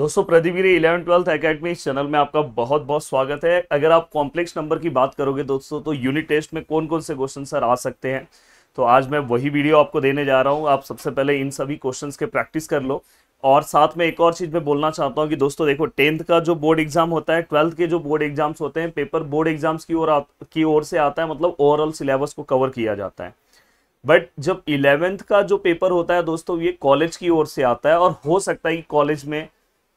दोस्तों Pradeep Giri eleven twelfth academy इस channel में आपका बहुत बहुत स्वागत है अगर आप कॉम्प्लेक्स नंबर की बात करोगे दोस्तों तो यूनिट टेस्ट में कौन कौन से क्वेश्चन सर आ सकते हैं तो आज मैं वही वीडियो आपको देने जा रहा हूँ आप सबसे पहले इन सभी क्वेश्चंस के प्रैक्टिस कर लो और साथ में एक और चीज़ मैं बोलना चाहता हूँ कि दोस्तों देखो टेंथ का जो बोर्ड एग्जाम होता है ट्वेल्थ के जो बोर्ड एग्जाम्स होते हैं पेपर बोर्ड एग्जाम्स की ओर की ओर से आता है मतलब ओवरऑल सिलेबस को कवर किया जाता है बट जब इलेवेंथ का जो पेपर होता है दोस्तों ये कॉलेज की ओर से आता है और हो सकता है कि कॉलेज में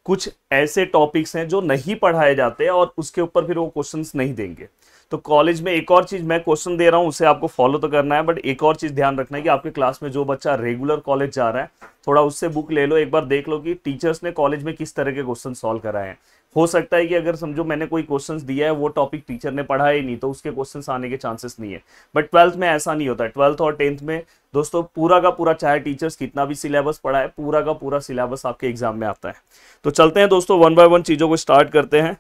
कुछ ऐसे टॉपिक्स हैं जो नहीं पढ़ाए जाते और उसके ऊपर फिर वो क्वेश्चंस नहीं देंगे तो कॉलेज में एक और चीज़ मैं क्वेश्चन दे रहा हूँ उसे आपको फॉलो तो करना है बट एक और चीज़ ध्यान रखना है कि आपके क्लास में जो बच्चा रेगुलर कॉलेज जा रहा है थोड़ा उससे बुक ले लो एक बार देख लो कि टीचर्स ने कॉलेज में किस तरह के क्वेश्चन सॉल्व कराए हैं हो सकता है कि अगर समझो मैंने कोई क्वेश्चन दिया है वो टॉपिक टीचर ने पढ़ा ही नहीं तो उसके क्वेश्चन आने के चांसेस नहीं है बट ट्वेल्थ में ऐसा नहीं होता ट्वेल्थ और टेंथ में दोस्तों पूरा का पूरा चाहे टीचर्स कितना भी सिलेबस पढ़ा है पूरा का पूरा सिलेबस आपके एग्जाम में आता है तो चलते हैं दोस्तों वन बाय वन चीज़ों को स्टार्ट करते हैं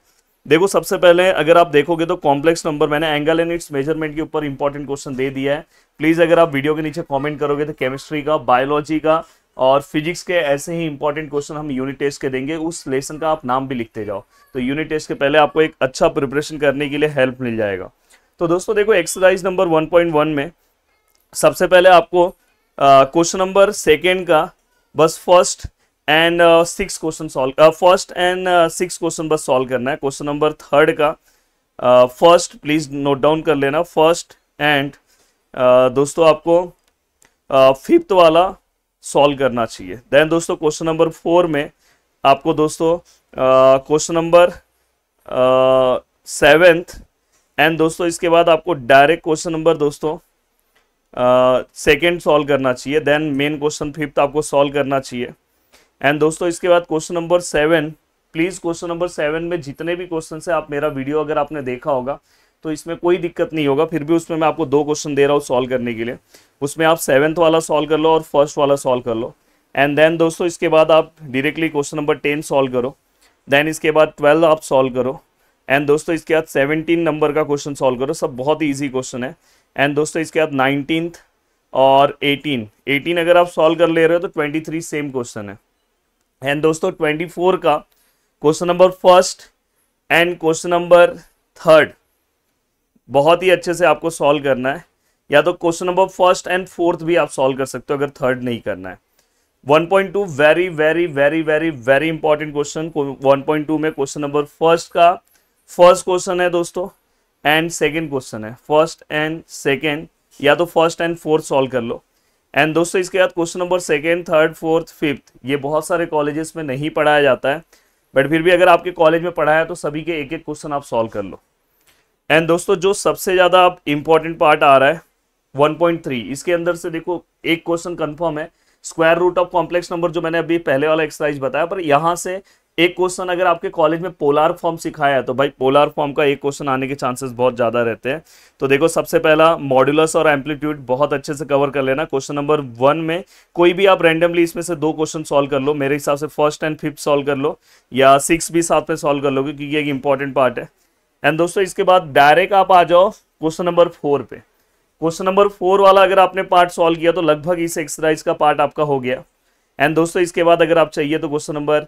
देखो सबसे पहले अगर आप देखोगे तो कॉम्प्लेक्स नंबर मैंने एंगल एंड इट्स मेजरमेंट के ऊपर इंपॉर्टेंट क्वेश्चन दे दिया है प्लीज़ अगर आप वीडियो के नीचे कमेंट करोगे तो केमिस्ट्री का बायोलॉजी का और फिजिक्स के ऐसे ही इंपॉर्टेंट क्वेश्चन हम यूनिट टेस्ट के देंगे उस लेसन का आप नाम भी लिखते जाओ तो यूनिट टेस्ट के पहले आपको एक अच्छा प्रिपरेशन करने के लिए हेल्प मिल जाएगा तो दोस्तों देखो एक्सरसाइज नंबर 1.1 में सबसे पहले आपको क्वेश्चन नंबर सेकेंड का बस first and six question solve first and six question बस सॉल्व करना है क्वेश्चन नंबर थर्ड का फर्स्ट प्लीज नोट डाउन कर लेना फर्स्ट एंड uh, दोस्तों आपको फिफ्थ uh, वाला सॉल्व करना चाहिए देन दोस्तों क्वेश्चन नंबर फोर में आपको दोस्तों क्वेश्चन नंबर सेवेंथ एंड दोस्तों इसके बाद आपको डायरेक्ट क्वेश्चन नंबर दोस्तों सेकेंड सॉल्व करना चाहिए देन मेन क्वेश्चन फिफ्थ आपको सॉल्व करना चाहिए एंड दोस्तों इसके बाद question number seven please question number seven में जितने भी क्वेश्चन है आप मेरा वीडियो अगर आपने देखा होगा तो इसमें कोई दिक्कत नहीं होगा फिर भी उसमें मैं आपको दो क्वेश्चन दे रहा हूँ सॉल्व करने के लिए उसमें आप सेवन्थ वाला सॉल्व कर लो और फर्स्ट वाला सॉल्व कर लो एंड देन दोस्तों इसके बाद आप directly question number ten solve करो देन इसके बाद ट्वेल्व आप सॉल्व करो एंड दोस्तों इसके बाद सेवनटीन नंबर का क्वेश्चन सॉल्व करो सब बहुत ही ईजी क्वेश्चन है एंड दोस्तों इसके बाद नाइनटीन और एटीन एटीन अगर आप सॉल्व कर ले रहे हो तो ट्वेंटी थ्री सेम क्वेश्चन है एंड दोस्तों ट्वेंटी फोर का question number first and question number third बहुत ही अच्छे से आपको सॉल्व करना है या तो question number first and fourth भी आप सॉल्व कर सकते हो अगर थर्ड नहीं करना है 1.2 very very very very very important question 1.2 में क्वेश्चन नंबर फर्स्ट का फर्स्ट क्वेश्चन है दोस्तों एंड सेकंड क्वेश्चन है फर्स्ट एंड सेकंड या तो फर्स्ट एंड फोर्थ सॉल्व कर लो एंड दोस्तों इसके बाद question number second third fourth fifth ये बहुत सारे कॉलेजेस में नहीं पढ़ाया जाता है बट फिर भी अगर आपके कॉलेज में पढ़ाया है तो सभी के एक एक क्वेश्चन आप सॉल्व कर लो एंड दोस्तों जो सबसे ज़्यादा इंपॉर्टेंट इम्पॉर्टेंट पार्ट आ रहा है 1.3 इसके अंदर से देखो एक क्वेश्चन कंफर्म है square root of complex number जो मैंने अभी पहले वाला एक्सरसाइज बताया पर यहां से एक क्वेश्चन अगर आपके कॉलेज में पोलार फॉर्म सिखाया है तो भाई पोलार फॉर्म का एक क्वेश्चन आने के चांसेस बहुत ज़्यादा रहते हैं तो देखो सबसे पहला मॉड्यूलस और एम्पलीट्यूड बहुत अच्छे से कवर कर लेना क्वेश्चन नंबर वन में कोई भी आप रैंडमली इसमें से दो क्वेश्चन सॉल्व कर लो मेरे हिसाब से फर्स्ट एंड फिफ्थ सॉल्व कर लो या सिक्स भी साथ में सॉल्व कर लो क्योंकि ये एक इंपॉर्टेंट पार्ट है एंड दोस्तों इसके बाद डायरेक्ट आप आ जाओ क्वेश्चन नंबर फोर पे क्वेश्चन नंबर फोर वाला अगर आपने पार्ट सॉल्व किया तो लगभग इस एक्सरसाइज का पार्ट आपका हो गया एंड दोस्तों इसके बाद अगर आप चाहिए तो क्वेश्चन नंबर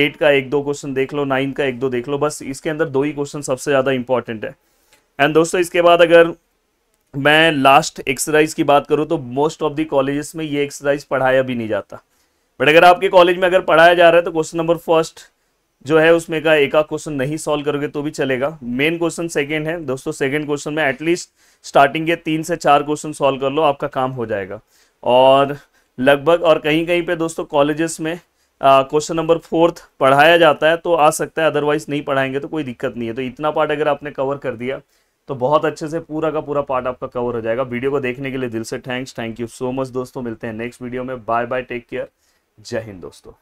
एट का एक दो क्वेश्चन देख लो नाइन का एक दो देख लो बस इसके अंदर दो ही क्वेश्चन सबसे ज़्यादा इंपॉर्टेंट है एंड दोस्तों इसके बाद अगर मैं लास्ट एक्सरसाइज की बात करूँ तो मोस्ट ऑफ दी कॉलेजेस में ये एक्सरसाइज पढ़ाया भी नहीं जाता बट अगर आपके कॉलेज में अगर पढ़ाया जा रहा है तो क्वेश्चन नंबर फर्स्ट जो है उसमें का एक क्वेश्चन नहीं सॉल्व करोगे तो भी चलेगा मेन क्वेश्चन सेकेंड है दोस्तों सेकेंड क्वेश्चन में एटलीस्ट स्टार्टिंग के तीन से चार क्वेश्चन सॉल्व कर लो आपका काम हो जाएगा और लगभग और कहीं कहीं पे दोस्तों कॉलेजेस में क्वेश्चन नंबर फोर्थ पढ़ाया जाता है तो आ सकता है अदरवाइज नहीं पढ़ाएंगे तो कोई दिक्कत नहीं है तो इतना पार्ट अगर आपने कवर कर दिया तो बहुत अच्छे से पूरा का पूरा पार्ट आपका कवर हो जाएगा वीडियो को देखने के लिए दिल से thanks thank you so much दोस्तों मिलते हैं नेक्स्ट वीडियो में बाय बाय टेक केयर जय हिंद दोस्तों